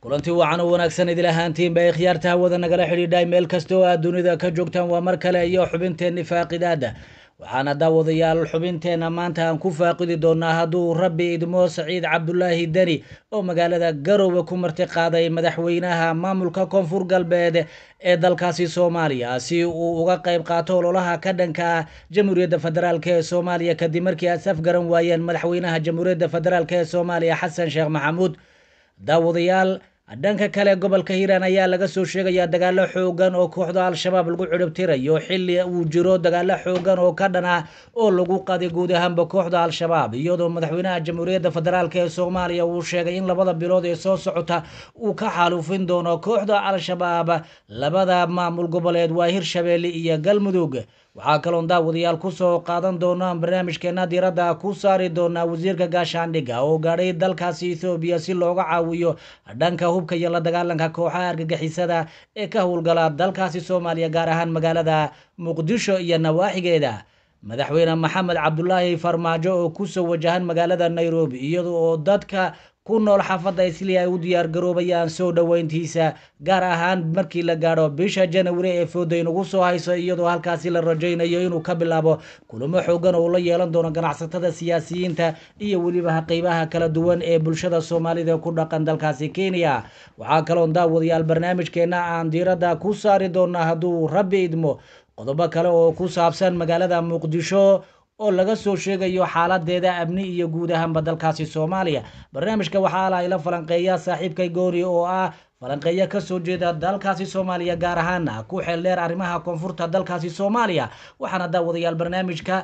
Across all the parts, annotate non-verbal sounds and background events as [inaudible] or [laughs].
kulanti wacan oo wanaagsan idil ahaantiinba ay khiyaarta hawada nagala xidhiidhay meel kasta oo aad dunida ka joogtaan waa mar kale iyo xubinteenni faaqidaada waxaana daawadayaal xubinteenna maanta aan ku faaqidi doonaa hadduu rabbi idmo saciid cabdulaahi deni oo magaalada garowe ku marti qaaday madaxweynaha maamulka koonfur galbeed ee dalkaasi soomaaliya si uu uga qayb qaato ololaha ka dhanka ah jamhuuriyadda federaalk ee soomaaliya kadib markii asaf garan waayeen madaxweynaha jamhuuriyadda federaalk ee soomaaliya xasan sheekh maxamuud daawadayaal dhanka kale gobolka hiiraan ayaa laga soo sheegayaa dagaalo xoogan oo kooxda al-shabaab lagu cudubtirayo xilli uu jiro dagaalo xoogan oo ka dhan ah oo lagu qaday guud ahaanba kooxda al-shabaab iyadoo madaxweynaha jamhuuriyadda federaalk ee soomaaliya uu sheegay in labada bilood ee soo socota uu ka xaaluufin doono kooxda al-shabaab labada maamul goboleed waa hirshabeelle iyo galmudug waxaa kaloon daawadayaal ku soo qaadan doonaan barnaamijkeenna diiradda ku saari doonaa wasiirka gaashaandhigga oo gaadhay dalkaasi ethoobiya si looga caawiyo dhanka hubka iyo la dagaalanka kooxaha argagixisada ee ka howlgala dalkaasi soomaaliya gaar ahaan magaalada muqdisho iyo nawaaxigeeda madaxweyne maxamed cabdulaahi farmaajo oo kusoo wajahan magaalada nairobi iyada oo dadka ku nool xaafadda isli ay u diyaar garoobayaan soo dhoweyntiisa gaar ahaan markii la gaadho bisha janawari ee fooday nagu soo hayso iyadoo halkaasi la rajaynayo inuu ka bilaabo kulamo xoogan oo la yeelan doono ganacsatada siyaasiyiinta iyo weliba qeybaha kala duwan ee bulshada soomaalida ku dhaqan dalkaasi kenya waxaa kaloon daawadayaal barnaamijkeenna aan diiradda ku saari doonaa hadduu rabbi idmo qodobo kale oo ku saabsan magaalada muqdisho oo laga soo sheegayo xaaladeeda amni iyo guud ahaanba dalkaasi soomaaliya barnaamijka waxaa la ila falanqeeya saaxiibkay goori oo ah falanqeeya kasoo jeeda dalkaasi soomaaliya gaar ahaana ku xeeldheer arrimaha koonfurta dalkaasi soomaaliya waxaana daawadayaal barnaamijka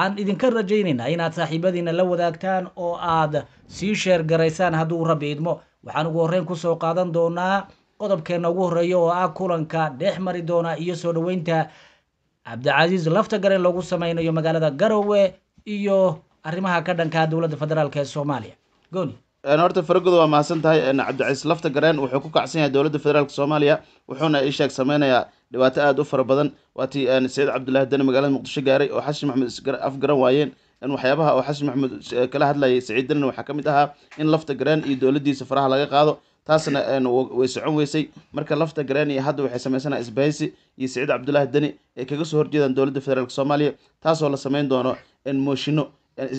aan idinka rajaynaynaa inaad saaxiibadiina la wadaagtaan oo aad sii sheer garaysaan hadduu rabbi idmo waxaan ugu horreyn kusoo qaadan doonaa qodobkeena ugu horreeya oo ah kulanka dhex mari doona iyo soo dhoweynta cabdicasiis lafta gare loogu sameynayo magaalada garowe iyo arrimaha ka dhankaa dowladda federaalk ee soomaaliya gooni horta faragooda waa mahadsan tahay cabdicasiis lafta gareen wuxuu ku kacsan yahay dowladda federaalk soomaaliya wuxuuna ii sheeg sameynayaa dhibaato aada u fara badan waatii saciid cabdullaahi dani magaalada muqdisho gaaray oo xasan maxamed afgaran waayeen in waxyaabaha oo xasan maxamed eh, kala hadlayay saciid dani waxaa ka mid ahaa in lafta gareen iyo dowladdiisa faraha laga qaado taasna eh, way socon weysay marka lafta garania hadda waxay samaysanaa isbahaysi iyo siciid cabdullaahi deni ay kaga soo horjeedaan dowladda federaalk soomaaliya taasoo la samayn doono mooshino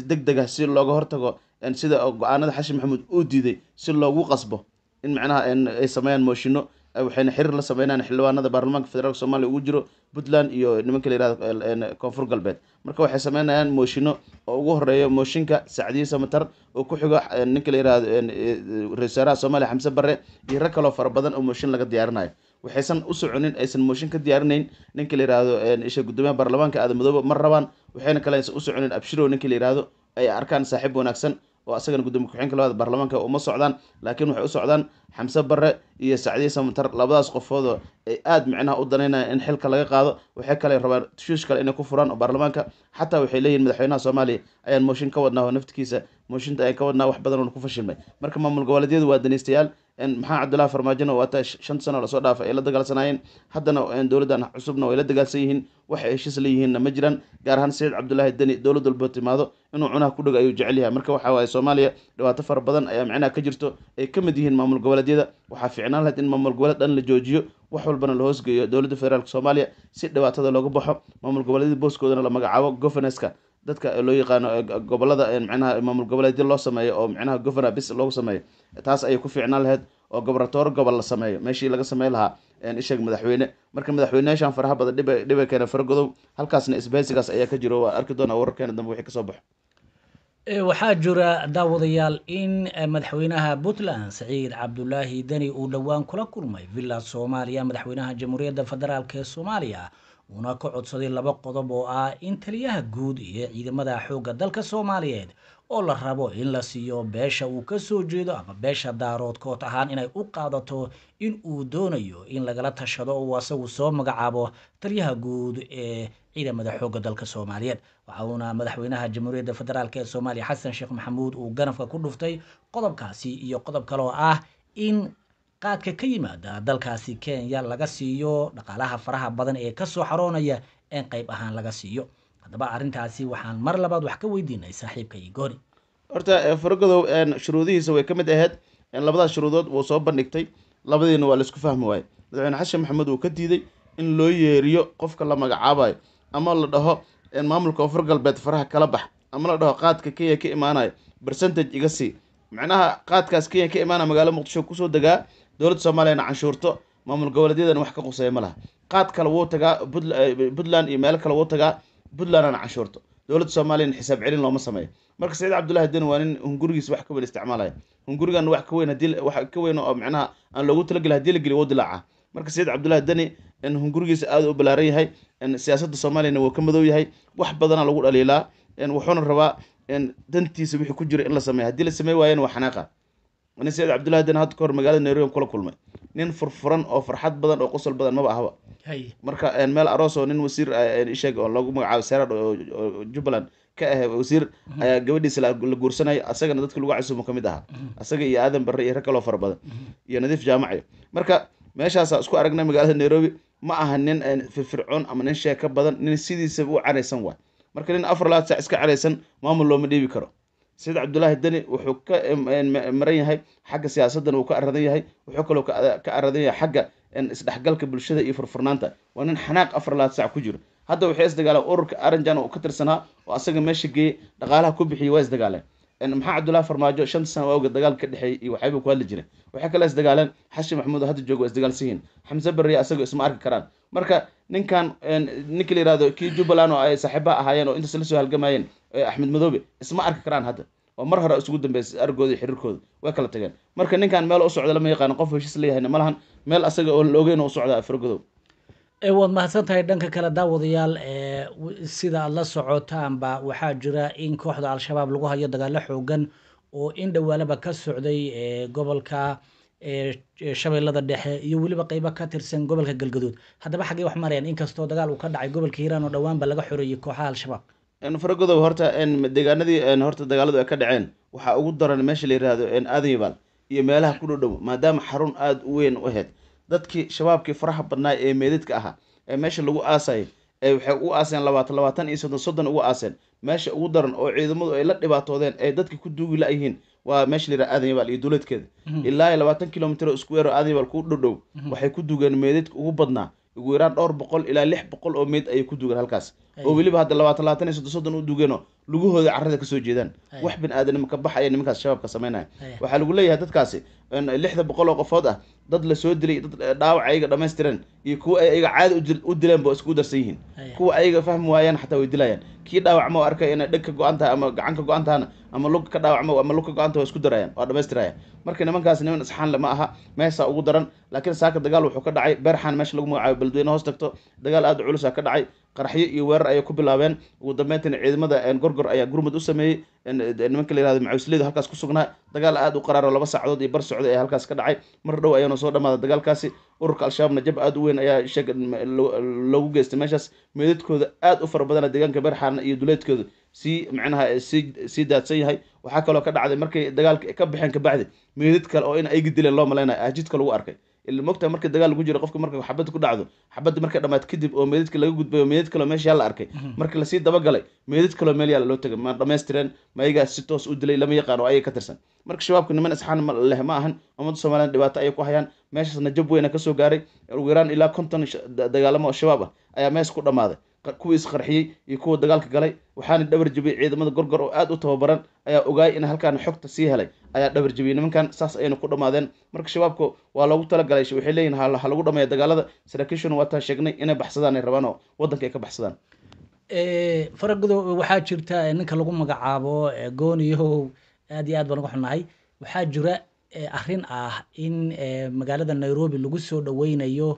degdega si looga hortago sida oh, go-aanada xashin maxamuud uu diiday si loogu qasbo in macnaha ay sameeyaan mooshino Eh, waxayna xiriir la sameynayaan xildhibaanada baarlamaanka federaalk soomaliya ugu jiro puntland iyo nimanka la yihahdo eh, koonfur galbeed marka waxay sameynayaan mooshino oo ugu horeeyo mooshinka sacdiisa samatar oo ku xigo eh, ninka la yihahdo ra-isul wasaaraha soomaaliya xamse barre iyo rag kaloo fara badan oo mooshin laga diyaarinayo waxaysan u soconin aysan mooshin ka diyaarinayn ninka la yihahdo isha guddoomiyaha baarlamaanka aadamudoobe ma rabaan waxayna kale aysan u soconin abshiro ninka la ay arkaan saaxiib wanaagsan oo asagana gudoomiye ku-xigeenka labaad baarlamaanka uma socdaan laakiin waxay u socdaan xamse bare iyo sacdiye samatar labadaas qofoodo ay aada micnaha u danaynayaan in xilka laga qaado waxay kale rabaan tashuush kale inay ku furaan oo baarlamaanka xataa waxay leeyihin madaxweynaha soomaaliya ayaan mooshin ka wadnaa oo naftikiisa mooshinta ayaan ka wadnaa wax badan oona ku fashilmay marka maamul goboleedyadu waa danaystayaal maxaa cabdullahi farmaajono waataa shan sano lasoo dhaafa ay la dagaalsanaayeen haddana dowladdan cusubna ay la dagaalsan yihiin wax ay heshiis la ma jiraan gaar ahaan saciid cabdullaahi deni dowlad walbo timaado inuu cunaha ku dhego ayuu jecel yahay marka waxa waaye soomaaliya dhibaato fara badan ayaa micnaha ka jirto ay ka mid yihiin maamul goboleed goboleedyada waxaa ficnaan lahayd in maamul goboleed dhan la joojiyo wax walbana la hoosgeeyo dowladda federaalk soomaaliya si dhibaatada looga baxo maamul goboleedyada booskoodana la magacaabo governeska dadka loo yaqaano eh, gobolada eh, micnaha maamul goboleedyo loo sameeyo oo micnaha governor bis loogu sameeyo taas ayay ku fiicnaan lahayd oo gobaratoor gobol la sameeyo meeshii laga sameyn lahaa eh, isheeg madaxweyne marka madaxweyneyaashan faraha badan dhibay keena faragodow halkaasna isbahaysigaas ayaa ka jiro waa arki doonaa wararkeena dambe wixii kasoo baxo waxaa jira daawadayaal in madaxweynaha puntland siciid cabdulaahi deni uu dhowaan kula kulmay villa soomaaliya madaxweynaha jamhuuriyadda federaalk ee soomaaliya uuna ka codsaday laba qodob oo ah in taliyaha guud iyo ciidamada xoogga dalka soomaaliyeed oo la rabo in la siiyo beesha uu ka soo jeedo ama beesha daarood kood ahaan inay u qaadato in uu doonayo in lagala tashado oo asagu soo magacaabo taliyaha guud ee ciidamada xoogga dalka soomaaliyeed waxauna madaxweynaha jamhuuriyadda federaalk ee soomaaliya xasan sheekh maxamuud uu ganafka ku dhuftay qodobkaasi iyo qodob kaloo ah in qaadka ka yimaada dalkaasi kenya laga siiyo dhaqaalaha faraha badan ee kasoo xaroonaya in qeyb ahaan laga siiyo haddaba arrintaasi waxaan mar labaad wax ka weydiinay saaxiibka igooni horta faragodow shuruudihiisa way ka mid ahayd labadaas shuruudood wuu soo bandhigtay labadiina waa laisku fahmi waaye madaxweyne xashan maxamuud uu ka diiday in loo yeeriyo qofka la magacaabayo ama la dhaho maamulka koonfur galbeed faraha kala bax ama la dhaho qaadka kenya ka imaanayo bercentage iga sii macnaha qaadkaas kenya ka imaanaya magaalo muqdisho kusoo degaa dowladda soomaaliyana canshuurto maamul goboleedyadana wax ka quseeya ma laha qaad kale wuu tagaa puntland eh, iyo meelo kale wuu tagaa puntlandana canshuurto dowladda soomaaliyana xisaab celin looma sameeyo marka saciid cabdullahi den waa nin hungurigiisa wax ka weyn isticmaalaya hungurigan wax ka weyn hadii wax ka weyn oo macnaha aan loogu talagelin haddii la geliy wuu dilaaca marka sayid cabdullahi deni hungurigiisa aada u balaaran yahay siyaasadda soomaaliyana wuu ka madow yahay wax badana lagu dhaliilaa wuxuuna rabaa dantiisa wixii ku jira in la sameey haddii la samey waayana waa xanaaqa nin sayid cabdullahi deni hadda kahor magaalada nairobi kula kulmay nin furfuran oo farxad badan oo qosol badan maba ahaba marka meel aroos oo nin wasiir isheeg oo lagu magacaabo serad oo jubbaland ka ah wasiir mhm. ayaa gabadhiisa la guursanaya asagana dadka lagu casuumo ka mid ahaa mhm. asaga iyo aadan barre iyo rag kaloo fara badan mhm. iyo nadiif jaamac marka meeshaasaa isku aragna magaalada nairobi ma aha nin eh, firfircoon ama nin sheeka badan nin sidiisaba u caraysan waay marka nin afar laad saac iska caraysan maamul looma dhiibi karo sayd cabdulaahi deni wuxuu ka eh, eh, maran yahay xagga siyaasaddan uu ka aradan yahay wuxuu kaloo ka aradan yahay xagga isdhexgalka bulshada iyo furfurnaanta waa nin xanaaq afar laad saac ku jiro hadda waxay isdagaaleen ururka aranjan oo ka tirsanaa oo asaga meesha geeyey dhaqaalaha ku bixiyay waa isdagaaleen maxaa cabdullaahi farmaajo shan sana waawga dagaalka ka dhexeeyey iyo waxyaba ku hadli jira waxay kale isdagaaleen xashi maxamuud oo hadda joogo waa isdagaalsiyiin xamse berriya asagoo isma arki karaan marka ninkan ninki la yihahdo kii jubbaland oo ay saaxiiba ahaayeen oo intaas la soo halgamayeen axmed madoobe isma arki karaan hadda oo mar hore isugu dambeysay argooda iyo xiriirkooda way kala tageen marka ninkan meel u socda lama yaqaano qof heshiis leeyahayna malahan meel asaga oo la ogeyn u socdaa faragodow Eh, waad mahadsan tahay dhanka kale daawadayaal eh, sida aad la socotaanba waxaa jira in kooxda al-shabaab lagu hayo dagaalo xoogan oo in dhowaalaba ka socday eh, gobolka shabeellada dhexe iyo weliba qeybo ka tirsan gobolka galgaduud haddaba xaggee wax mareen inkastoo dagaal uu ka dhacay gobolka hiiraan oo dhowaanba laga xoreeyey kooxaha al-shabaab faragodow horta deegaanadii horta dagaaladu ay ka dhaceen waxaa ugu daran meesha la yiraahdo aadamibaal iyo meelaha ku dhowdhow maadaama xarun aada u weyn u ahayd dadkii shabaabkii faraha badnaa ee meedadka ahaa ee meesha lagu aasayay ee waxay u aaseen labaatan labaatan iyo soddon soddon ugu aaseen meesha ugu daran oo ciidamadu ay la dhibaatoodeen ee dadka ku duugi la-yihiin waa meesha layidhaha aadanyabal iyo duuleedkeeda mhm. ilaa iyo labaatan kilomitr oo isku weer oo aadanyabal ku dhodhow mhm. waxay ku duugeen meedadka ugu badnaa ugu yaraan dhowr boqol ilaa lix boqol oo meyd ayay ku dugaan halkaas oo weliba hadda labaatan labaatan iyo soddon soddon u dugeeno lugahooda carrada kasoo jeedaan wax bini aadanimo ka baxaya nimankaas shabaabka samaynaya waxaa lagu leeyahay dadkaasi lixda boqol oo qofood ah dad lasoo dilay dad eh, dhaawac ayaga dhamaystiran iyo kuwa ay ayaga caadi u dileen ba iskugu darsan yihiin kuwa ayaga fahmi waayaan xataa way dilayaan kii dhaawacma oo arkay inay dheg ka go-an tahay ama gacan ka go-an tahana ama lug ka dhaawacmo ama lug ka go-anta waa isku darayaan waa dhamaystirayaan marka nimankaas niman isxaan ma aha meesaa ugu daran laakiin saaka dagaal wuxuu ka dhacay berxan meesha lagu magacaabo beledweyne hoos tagto dagaal aada culusaa ka dhacay qaraxyo iyo weerar ayay ku bilaabeen ugu dambeyntiina ciidamada gorgor ayaa gurmud u sameeyey nimanka la yihahdo macawsleedu halkaas ku sugnaa dagaal aad u qaraaro laba saacadood iyo bar socday ayaa halkaas ka dhacay mar dhow ayaana soo dhamaada dagaalkaasi ururka al-shabaabna jab aad u weyn ayaa sheeg mm, loogu geystay meeshaas meedadkooda aad u fara badana deegaanka berxaana iyo duleedkooda sii micnaha sii daadsan yahay waxaa kaloo ka dhacday markay dagaalka ka baxeen kabacdi meedad kale oo in ayga dileen loo malaynaya ahjidka lagu arkay ila mogtaha marka dagaal lagu jiro qofka marka xabadda ku dhacdo xabadda markay dhamaad kadib oo meedadka laga gudbay oo meedad kaleo meesha yaa la arkay mhm. marka lasii dabagalay meedad kaloo meel yaa loo tagay ma dhamaystireen ma iyagaa si toos u dilay lama yaqaan oo ayay ka tirsan marka shabaabka niman isxaan leh ma ahan ummadda somalilan dhibaato ayay ku hayaan meeshaasna jab weyna kasoo gaaray ugu yaraan ilaa konton dagaalamo oo shabaab ah ayaa mees ku dhammaaday kuwii isqarxiyey iyo kuwa dagaalka galay waxaana dhabar jebiyey ciidamada gorgor oo aada u tababaran ayaa ogaay in halkan xogta sii helay ayaa dhabar jebiyey nimankan saas ayayna ku dhammaadeen marka shabaabka waa loogu talagalay waxay leeyihiin ha lagu dhameeya dagaalada saraakiishuna waataa sheegnay inay baxsadaan ay rabaan oo waddanka ay ka baxsadaan faragudow waxaa jirta ninka lagu magacaabo gooniyahow aad iyo aad baan uga xunnahay waxaa jira arrin ah in magaalada nairobi lagu soo dhaweynayo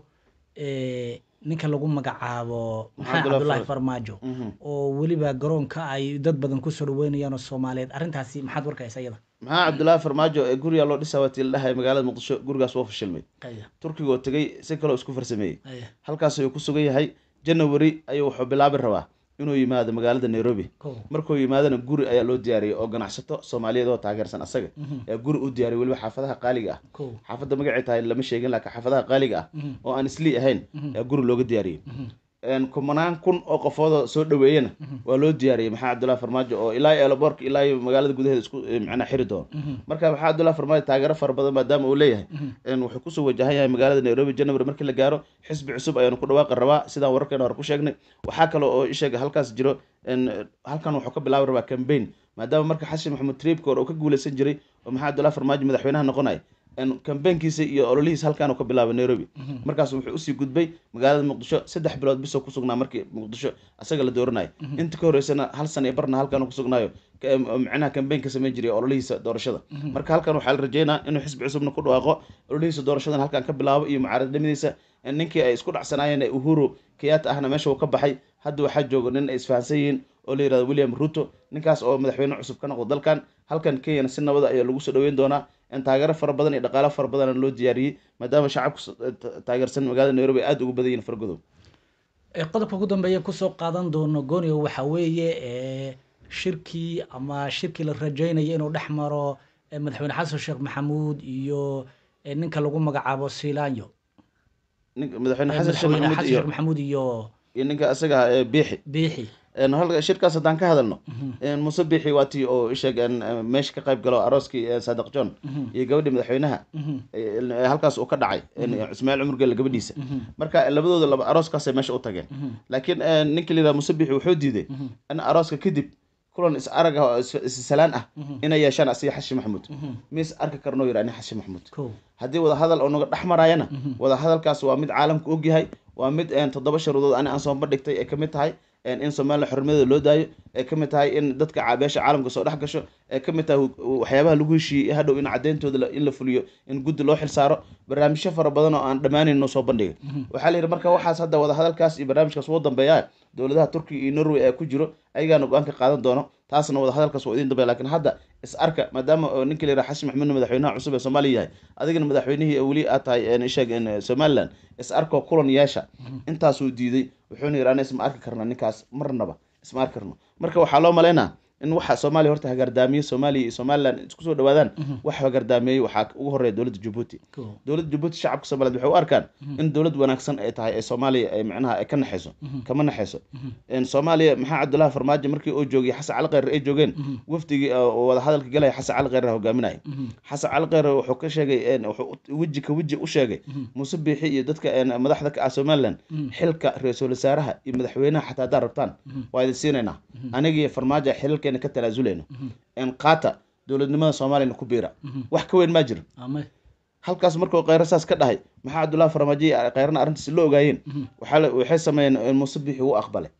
ninka lagu magacaabo maxaa cabdulaahi farmaajo mhm. oo weliba garoonka ay dad badan kusoo dhaweynayaan oo soomaaliyeed arrintaasi maxaad warkaysa iyada maxaa cabdulaahi farmaajo ee gurigaa loo dhisaawati la dhahay magaalada muqdisho gurigaas waa fashilmay turkiga oo tegey si kaleo isku farsameeyey halkaas ayuu ku sugan yahay january ayuu wuxuu bilaabi rabaa inuu yimaado magaalada nairobi markuu yimaadona guri ayaa loo diyaariyay oo ganacsato soomaaliyeed oo taageersan asaga mhm. yaa guri u diyaariyay weliba xaafadaha qaaliga ah xaafadda magacay tahay lama sheegin laakiin xaafadaha qaaliga ah mhm. oo aan islii ahayn mhm. ayaa guri looga diyaariyey kumanaan kun oo qofoodoo soo dhaweeyena mhm. waa loo diyaariyay maxaa cabdullahi farmaajo oo ilaa elobork ilaa magaalada gudaheeda isku eh, mna xiri doono mhm. marka maxaa cabdullahi farmaajo taageero fara badan maadaama uu leeyahay mhm. wuxuu kusoo wajahan yahay magaalada nairobi january markii la gaaro xisbi cusub ayaanu ku dhawaaqa rabaa sidaan wararkeena hore ku sheegnay waxaa kale oo isheega halkaas jiro halkan wuxuu ka bilaabi rabaa cambaign maadaama marka xashi maxamuud triibka hore uu ka guuleysan jiray oo maxaa cabdullahi farmaajo madaxweynaha noqonaya kambeynkiisa iyo ololihiis halkaanu ka bilaabay nairobi mhm. markaas wuxuu usii gudbay magaalada muqdisho saddex bilood bisoo ku sugnaa markii muqdisho asaga la dooranayo mhm. inta ka horeysana hal sana barna halkaanu ku sugnaayo micnaha kambeynka samayn jiray ololihiisa doorashada mhm. marka halkan waxaa la rajaynaa inuu xisbi cusubna ku dhawaaqo ololihiisa doorashadan halkan ka bilaabo iyo mucaaradnimadiisa ninkii ay isku dhacsanaayeen ee uhuru kiyata ahna meesha uu ka baxay hadda waxaa jooga nin ay isfahansan yihiin oo la yirahdo william ruto ninkaas oo madaxweyne cusub ka noqdo dalkan halkan kenyana si nabada ah ayaa lagu soo dhaweyn doonaa in taageero fara badan iyo dhaqaalo fara badanna loo diyaariyey maadaama shacabku taageersan magaalada nairobi aada ugu badan yihin fargodow qodobka ugu dambeeya kusoo qaadan doono gonio waxaa weeye shirkii ama shirkii la rajaynayo inuu dhex maro madaxweyne xasan sheekh maxamuud iyo ninka lagu magacaabo silanyo madaxweyne xasan sheekh maxamuud iyo iyo ninka asaga ah, biixi biixi shirkaas haddaan ka hadalno mhm. musabixi waa tii oo isheeg meesha ka qayb galo arooskii saadiq john mhm. iyo gabadhii madaxweynaha mhm. halkaas uu ka dhacay ismaaciil cumurgeele gabadhiisa marka labadooda laba arooskaasay meesha u tageen laakiin ninkii la muse biixi wuxuu diiday in arooska kadib kulan is arag oo issalaan ah inay yeeshaan asiga xashi maxamuud mis arki karno yidha ani xashi maxamuud haddii wadahadal oo naga dhex maraayana wadahadalkaas waa mid caalamka ogyahay waa mid toddoba sharuudood ani aan sooma dhigtay ay ka mid tahay in somalilan xornimada loo daayo ay mid tahay in dadka beesha caalamka soo dhex gasho ee ka mid tah waxyaabaha lagu heshiiyey hadhow in cadeyntooda in la fuliyo in guddi loo xilsaaro barnaamijyo fara badan oo aan dhammaanayn noo soo bandhigay waxaa la yidhi marka waxaas hadda wadahadalkaas iyo barnaamijkaas woo dambeeya dowladaha turkiya iyo norway ee ku jiro ayagaana go aan ka qaadan doono taasna wadahadalkaas waa idin dambeya lakin hadda is arka maadaama ninka la yidhaha xasan maxamuud madaxweynaha cusub ee soomaaliya yahay adigana madaxweynihii weli aad tahay isheeg somaliland is arkoo kulan yeesha intaasuu diiday wuxuuna yidhi ana isma arki karna ninkaas marnaba isma arki karno marka waxaa loo malaynaa in waxa soomaaliya horta hagardaamiye soomaaliya iyo somalilan isku soo dhawaadaan mhm. wax hagardaamiyey waxaa ugu horeya dowladda jabuuti dowladda jubuuti shacabka somaliyeed waxay u arkaan mhm. in dowlad wanaagsan ay tahay ee soomaaliya ay micnaha ay ka naxayso mhm. kama naxayso soomaaliya maxaa cabdullahi farmaajo markii uu joogay xasan cali ay joogeen wafdigii uh, wada hadalka galaya xasan cali kheyr ah hogaaminaya xasan cali kheyr ah wuxuu ka sheegay wuxuu weji ka weji u sheegay muuse biixi iyo dadka madaxda ka ah somalilan xilka ra-iisul wasaaraha iyo madaxweynaha xataa haddaad rabtaan waa idin siinaynaa aniga farmaajo xilka warkeena ka tanaasuleyno mhm. nqaata dowladnimada soomaaliyana ku biira mhm. wax ka weyn maa jiro halkaas markuu kheyro saas ka dhahay maxaa cabdullahi farmaaji kheyrana arrintaasi loo ogaayeen mhm. waxay sameeyeen muuse biixi u aqbalay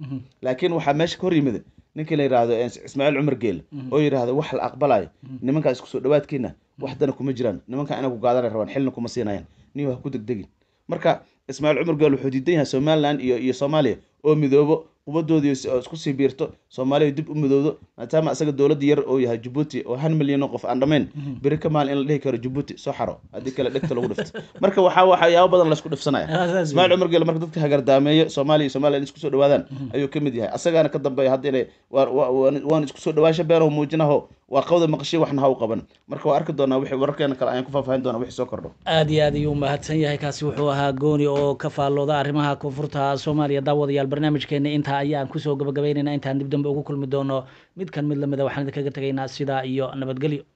laakiin waxaa meesha ka hor yimid ninkii la yidhaahdo eh, ismaaciil cumar geele oo yidhaahdo wax la aqbalayo nimankaas isku soo dhawaadkiina wax dana kuma jiraan nimanka inay ku rabaan xilna kuma siinayaan niyo ha ku degdegin marka ismaaciil cumar geel wuxuu diidan yahay somalilan iyo iyo soomaaliya oo midoobo ubaddoodii isku sii biirto soomaaliya dib u midowdo maadaama asaga dowladda yar oo yahay jabuuti oo hal milyan qof aan dhammayn mhm. beri ka maalin in la dhihi karo jabuuti soo xaro haddii kale dhegta lagu dhifto [laughs] marka waxaa waxyaabo badan laysku dhifsanaya [laughs] ismaaiil cumar geel marka dadka hagardaameeye soomaaliya iyo somaliya in isku soo dhawaadaan mhm. ayuu ka mid yahay asagaana ka dambeeya hadda inay waan isku soo dhawaasha beenaho muujinaho waa qawda maqashay waxna ha u qaban marka waa arki doonaa wixii wararkeena kale ayaan ku faahfaahin doonaa wixii soo kordho aad iyo aad ayuu mahadsan yahay kaasi wuxuu ahaa gooni oo ka faallooda arrimaha koonfurta soomaaliya daawadayaal barnaamijkeena intaa ayaan kusoo gabagabaynaynaa intaan dib dambe ugu kulmi doono mid kan mid lamida ah, waxaan idinkaga tegaynaa sidaa iyo nabadgelyo